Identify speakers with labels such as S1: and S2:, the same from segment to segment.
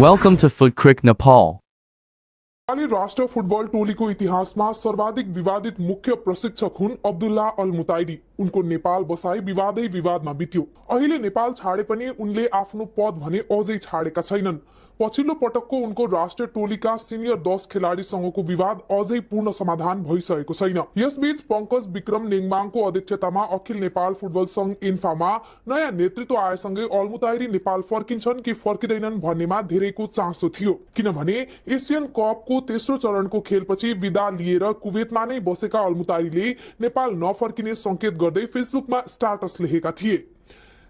S1: Welcome to Foot Creek, Nepal. Nepali राष्ट्र football टोलीको इतिहासमा सर्वाधिक विवादित मुख्य प्रशिक्षक हुन् अब्दुल्ला अल मुताइरी उनको नेपाल बसाई विवादै विवादमा बित्यो अहिले नेपाल छाडे पनि उनले आफ्नो पद भने अझै छाडेका छैनन् पछिल्लो पटकको उनको राष्ट्रिय टोलीका सिनियर दस खेलाडीसँगको विवाद अझै पूर्ण समाधान भइसकेको छैन यसबीच पङ्कज विक्रम नेङमाङको अध्यक्षतामा अखिल नेपाल फुटबल संघ इन्फामा नयाँ नेतृत्व आएसँगै अल्मुतायरी नेपाल फर्किन्छन् कि फर्किँदैनन् भन्नेमा धेरैको चासो थियो किनभने एसियन कपको तेस्रो चरणको खेलपछि विदा लिएर कुवेतमा नै बसेका अलमुतारीले नेपाल नफर्किने संकेत गर्दै फेसबुकमा स्टाटस लेखेका थिए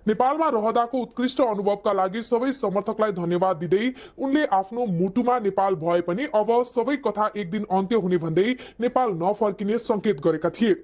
S1: नेपालमा रहदाको उत्कृष्ट अनुभवका लागि सबै समर्थकलाई धन्यवाद दिँदै उनले आफ्नो मुटुमा नेपाल भए पनि अब सबै कथा एक दिन अन्त्य हुने भन्दै नेपाल नफर्किने संकेत गरेका थिए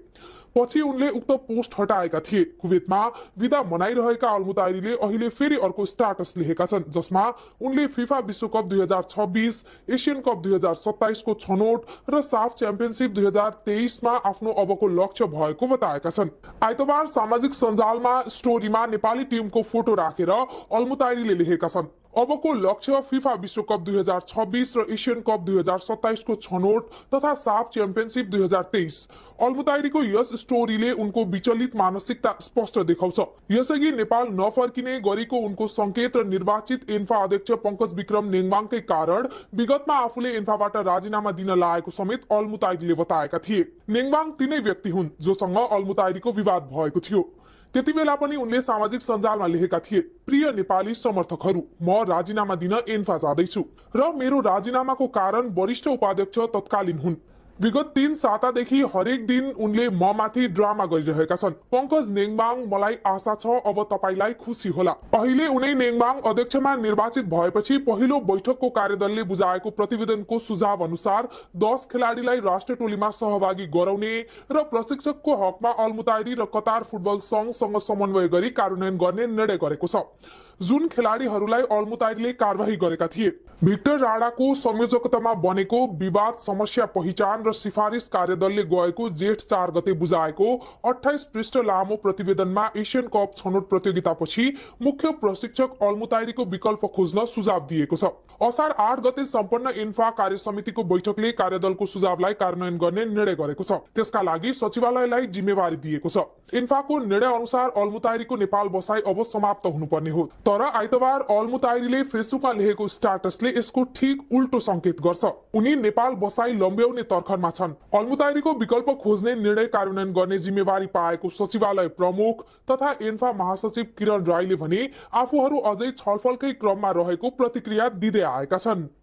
S1: पछि उनले उक्त पोस्ट हटाएका थिए कुवेतमा विदा मनाइरहेका अलमुतारीले अहिले फेरि अर्को स्टाटस लेखेका छन् जसमा उनले फिफा विश्वकप दुई हजार छब्बिस एसियन कप दुई हजार सत्ताइसको छनौट र साफ च्याम्पियनसिप दुई हजार तेइसमा आफ्नो अबको लक्ष्य भएको बताएका छन् आइतबार सामाजिक सञ्जालमा स्टोरीमा नेपाली टिमको फोटो राखेर अल्मुतारीले लेखेका छन् अबको लक्ष्य फिफा विश्वकप दुई हजार छब्बिस र एसियन कप दुई हजार सत्ताइसको छनौट तथा साफ च्याम्पियनसिप दुई हजार तेइस अलमुदाइरीको यस स्टोरीले उनको विचलित मानसिकता स्पष्ट देखाउँछ यसअघि नेपाल नफर्किने गरेको उनको संकेत र निर्वाचित एन्फा अध्यक्ष पंकज विक्रम नेङमाङकै कारण विगतमा आफूले एन्फाबाट राजीनामा दिन लागेको समेत अल्मुताइरीले बताएका थिए नेङमाङ तिनै व्यक्ति हुन् जोसँग अल्मुताइरीको विवाद भएको थियो त्यति बेला पनि उनले सामाजिक सञ्जालमा लेखेका थिए प्रिय नेपाली समर्थकहरू म राजीनामा दिन एन्फा जाँदैछु र मेरो राजीनामाको कारण वरिष्ठ उपाध्यक्ष तत्कालीन हुन् विगत तीन सातादेखि हरेक दिन उनले म ड्रामा गरिरहेका छन् पङ्कज नेङबाङ मलाई आशा छ अब तपाईँलाई खुसी होला अहिले उनै नेङबाङ अध्यक्षमा निर्वाचित भएपछि पहिलो बैठकको कार्यदलले बुझाएको प्रतिवेदनको सुझाव अनुसार दस खेलाडीलाई राष्ट्र टोलीमा सहभागी गराउने र प्रशिक्षकको हकमा अलमुतारी र कतार फुटबल संघसँग समन्वय गरी कार्यान्वयन गर्ने निर्णय गरेको छ जुन खेलाडीहरूलाई अल्मुताइरले कारवाही गरेका थिए भिक्टर राणाको संयोजकतामा बनेको विवाद समस्या पहिचान र सिफारिस कार्यदलले गएको जेठ चार गते बुझाएको अठाइस पृष्ठ लामो प्रतिवेदनमा एसियन कप छनौट प्रतियोगितापछि मुख्य प्रशिक्षक अल्मुताइरीको विकल्प खोज्न सुझाव दिएको छ असार आठ गते सम्पन्न इन्फा कार्य समितिको बैठकले कार्यदलको सुझावलाई कार्यान्वयन गर्ने निर्णय गरेको छ त्यसका लागि सचिवालयलाई जिम्मेवारी दिएको छ इन्फाको निर्णय अनुसार अल्मुताइरीको नेपाल बसाई अब समाप्त हुनुपर्ने हो तर आइतबार अल्मुताइरीले फेसबुकमा लेखेको स्ट्याटसले यसको ठिक उल्टो संकेत गर्छ उनी नेपाल बसाई लम्ब्याउने तर्खरमा छन् अल्मुताइरीको विकल्प खोज्ने निर्णय कार्यान्वयन गर्ने जिम्मेवारी पाएको सचिवालय प्रमुख तथा एन्फा महासचिव किरण राईले भने आफूहरू अझै छलफलकै क्रममा रहेको प्रतिक्रिया दिँदै आएका छन्